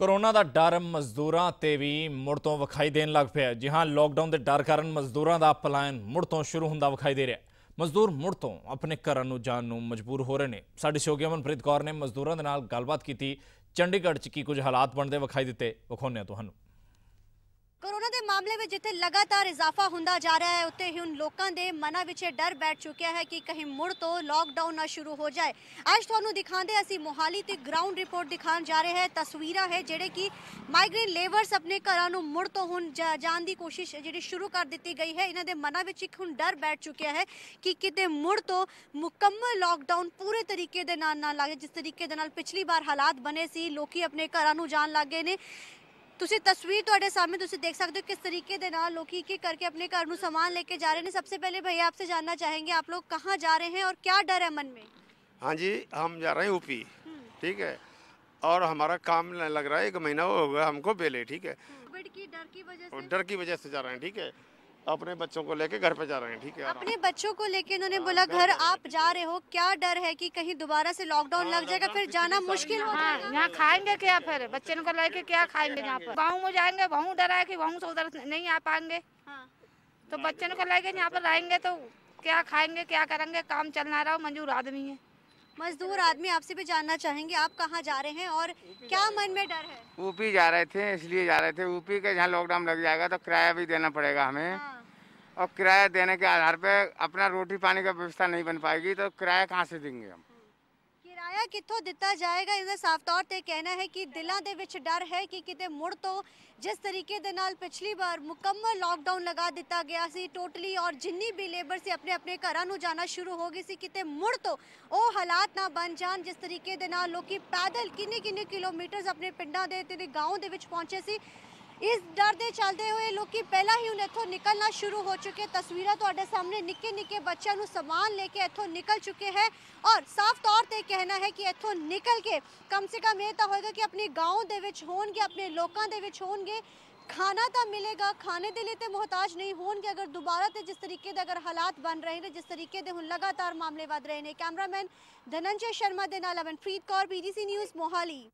Corona ਦਾ ਡਰ ਮਜ਼ਦੂਰਾਂ ਤੇ ਵੀ ਮੁੜ ਤੋਂ ਵਿਖਾਈ ਦੇਣ ਲੱਗ ਪਿਆ ਜੀ ਹਾਂ ਲੋਕਡਾਊਨ ਦੇ ਡਰ ਕਾਰਨ ਮਜ਼ਦੂਰਾਂ ਦਾ ਪਲਾਨ ਮੁੜ ਤੋਂ ਸ਼ੁਰੂ ਹੁੰਦਾ ਵਿਖਾਈ ਦੇ ਰਿਹਾ ਮਜ਼ਦੂਰ ਮੁੜ ਤੋਂ ਆਪਣੇ ਘਰਾਂ ਨੂੰ ਜਾਣ ਨੂੰ ਮਜਬੂਰ ਹੋ ਰਹੇ ਨੇ ਸਾਡੇ ਸ਼ੋਗੀ ਅਮਨਪ੍ਰੀਤ ਕੌਰ ਨੇ ਮਜ਼ਦੂਰਾਂ ਦੇ ਨਾਲ ਗੱਲਬਾਤ ਕੀਤੀ ਚੰਡੀਗੜ੍ਹ 'ਚ ਕੀ ਕੁਝ ਹਾਲਾਤ ਬਣਦੇ ਵਿਖਾਈ ਦਿੱਤੇ ਵਿਖਾਉਂਦੇ ਤੁਹਾਨੂੰ ਦੇ ਮਾਮਲੇ ਵਿੱਚ ਜਿੱਥੇ ਲਗਾਤਾਰ ਇਜ਼ਾਫਾ ਹੁੰਦਾ ਜਾ ਰਿਹਾ ਹੈ ਉੱਤੇ ਹੀ ਹੁਣ ਲੋਕਾਂ ਦੇ ਮਨਾਂ ਵਿੱਚ ਇਹ ਡਰ ਬੈਠ ਚੁੱਕਿਆ ਹੈ ਕਿ ਕਹੀਂ ਮੁੜ ਤੋਂ ਲਾਕਡਾਊਨ ਨਾ ਸ਼ੁਰੂ ਹੋ ਜਾਏ ਅੱਜ ਤੁਹਾਨੂੰ ਦਿਖਾਉਂਦੇ ਅਸੀਂ ਮੋਹਾਲੀ ਤੇ ਗਰਾਊਂਡ ਰਿਪੋਰਟ ਦਿਖਾਉਣ ਜਾ ਰਹੇ ਹਾਂ ਤਸਵੀਰਾਂ ਹੈ ਜਿਹੜੇ ਕਿ ਮਾਈਗ੍ਰੇਨ ਲੇਬਰਸ ਆਪਣੇ ਘਰਾਂ ਨੂੰ ਮੁੜ ਤੋਂ ਹੁਣ ਜਾਣ ਦੀ ਕੋਸ਼ਿਸ਼ ਜਿਹੜੀ ਸ਼ੁਰੂ ਕਰ ਦਿੱਤੀ ਗਈ ਹੈ ਇਹਨਾਂ ਦੇ ਮਨਾਂ ਵਿੱਚ ਇੱਕ ਹੁਣ ਡਰ ਬੈਠ ਚੁੱਕਿਆ ਹੈ ਕਿ ਕਿਤੇ ਮੁੜ ਤੋਂ ਮੁਕੰਮਲ ਲਾਕਡਾਊਨ ਪੂਰੇ ਤਰੀਕੇ ਦੇ ਨਾਲ ਨਾ ਲੱਗੇ ਜਿਸ ਤਰੀਕੇ ਦੇ ਨਾਲ ਪਿਛਲੀ ਵਾਰ ਹਾਲਾਤ ਬਣੇ ਸੀ ਲੋਕੀ ਆਪਣੇ ਘਰਾਂ ਨੂੰ ਜਾਣ ਲੱਗੇ ਨੇ तुसी तस्वीर तो सामने तुसी देख सकते हो किस तरीके ਦੇ ਨਾਲ ਲੋਕੀ ਕੀ ਕਰਕੇ ਆਪਣੇ ਘਰ ਨੂੰ ਸਮਾਨ ਲੈ ਕੇ ਜਾ ਰਹੇ ਨੇ पहले भैया आपसे जानना चाहेंगे आप लोग कहाँ जा रहे हैं और क्या डर है मन में हाँ जी हम जा रहे हैं यूपी हम्म। ठीक है और हमारा काम लग रहा है एक महीना हो गया हमको बेले ठीक है डर की वजह से डर की वजह से जा रहे हैं ठीक है अपने बच्चों को लेके घर पे जा रहे हैं ठीक है अपने बच्चों को लेके इन्होंने हाँ, बोला घर आप जा रहे हो क्या डर है कि कहीं दोबारा से लॉकडाउन हाँ, लग जाएगा फिर जाना मुश्किल हो हाँ, यहाँ खाएंगे क्या फिर बच्चे को लेके क्या खाएंगे यहाँ पर गाँव में जाएंगे वहाँ डर है कि वहाँ से उधर नहीं आ पाएंगे तो बच्चे को लेके यहाँ पर रहेंगे तो क्या खाएंगे क्या करेंगे काम चलना रहा मंजूर आदमी है मजदूर आदमी आपसे भी जानना चाहेंगे आप कहाँ जा रहे हैं और क्या मन में डर है ऊपी जा रहे थे इसलिए जा रहे थे ऊपी के जहाँ लॉकडाउन लग जाएगा तो किराया भी देना पड़ेगा हमें हाँ। और किराया देने के आधार पर अपना रोटी पानी का व्यवस्था नहीं बन पाएगी तो किराया कहाँ से देंगे हम ਕਿਰਾਇਆ ਕਿੱਥੋਂ ਦਿੱਤਾ ਜਾਏਗਾ ਇਹਦਾ ਸਾਫ਼ ਤੌਰ ਤੇ ਕਹਿਣਾ ਹੈ ਕਿ ਦਿਲਾਂ ਦੇ ਵਿੱਚ ਡਰ ਹੈ ਕਿ ਕਿਤੇ ਮੁੜ ਤੋਂ ਜਿਸ ਤਰੀਕੇ ਦੇ ਨਾਲ ਪਿਛਲੀ ਵਾਰ ਮੁਕੰਮਲ ਲਾਕਡਾਊਨ ਲਗਾ ਦਿੱਤਾ ਗਿਆ ਸੀ ਟੋਟਲੀ ਔਰ ਜਿੰਨੀ ਵੀ ਲੇਬਰ ਸੀ ਆਪਣੇ ਆਪਣੇ ਘਰਾਂ ਨੂੰ ਜਾਣਾ ਸ਼ੁਰੂ ਹੋ ਗਈ ਸੀ ਕਿਤੇ ਮੁੜ ਤੋਂ ਉਹ ਹਾਲਾਤ ਨਾ ਬਣ ਜਾਣ ਜਿਸ ਤਰੀਕੇ ਦੇ ਨਾਲ ਲੋਕੀ ਪੈਦਲ ਕਿੰਨੇ ਕਿੰਨੇ ਕਿਲੋਮੀਟਰਸ ਆਪਣੇ ਪਿੰਡਾਂ ਦੇ ਤੇ ਗਾਉਂ ਦੇ ਵਿੱਚ ਪਹੁੰਚੇ ਸੀ ਇਸ ਡਰ ਦੇ ਚਲਦੇ ਹੋਏ ਲੋਕੀ ਪਹਿਲਾਂ ਹੀ ਹੁਣ ਇੱਥੋਂ ਨਿਕਲਣਾ ਸ਼ੁਰੂ ਹੋ ਚੁੱਕੇ ਤਸਵੀਰਾਂ ਤੁਹਾਡੇ ਸਾਹਮਣੇ ਨਿੱਕੇ ਨਿੱਕੇ ਬੱਚਿਆਂ ਨੂੰ ਸਮਾਨ ਲੈ ਕੇ ਇੱਥੋਂ ਨਿਕਲ ਚੁੱਕੇ ਹੈ ਔਰ ਸਾਫ਼ ਤੌਰ ਤੇ ਕਹਿਣਾ ਹੈ ਕਿ ਇੱਥੋਂ ਨਿਕਲ ਕੇ ਕਮ ਸੇ ਕਮ ਇਹ ਤਾਂ ਹੋਏਗਾ ਕਿ ਆਪਣੇ گاਉਂ ਦੇ ਵਿੱਚ ਹੋਣਗੇ ਆਪਣੇ ਲੋਕਾਂ ਦੇ ਵਿੱਚ ਹੋਣਗੇ ਖਾਣਾ ਤਾਂ ਮਿਲੇਗਾ ਖਾਣੇ ਦੇ ਲਈ ਤੇ ਮਹਤਾਜ ਨਹੀਂ ਹੋਣਗੇ ਅਗਰ ਦੁਬਾਰਾ ਤੇ ਜਿਸ ਤਰੀਕੇ ਦੇ ਅਗਰ ਹਾਲਾਤ ਬਣ ਰਹੇ ਨੇ ਜਿਸ ਤਰੀਕੇ ਦੇ ਹੁਣ ਲਗਾਤਾਰ ਮਾਮਲੇ ਵਧ ਰਹੇ ਨੇ ਕੈਮਰਾਮੈਨ ਧਨੰਜੇ ਸ਼ਰਮਾ ਦੇ ਨਾਲ ਅਮਨਪ੍ਰੀਤ ਕੌਰ ਬੀਜੀਸੀ ਨਿਊਜ਼ ਮੋਹਾਲੀ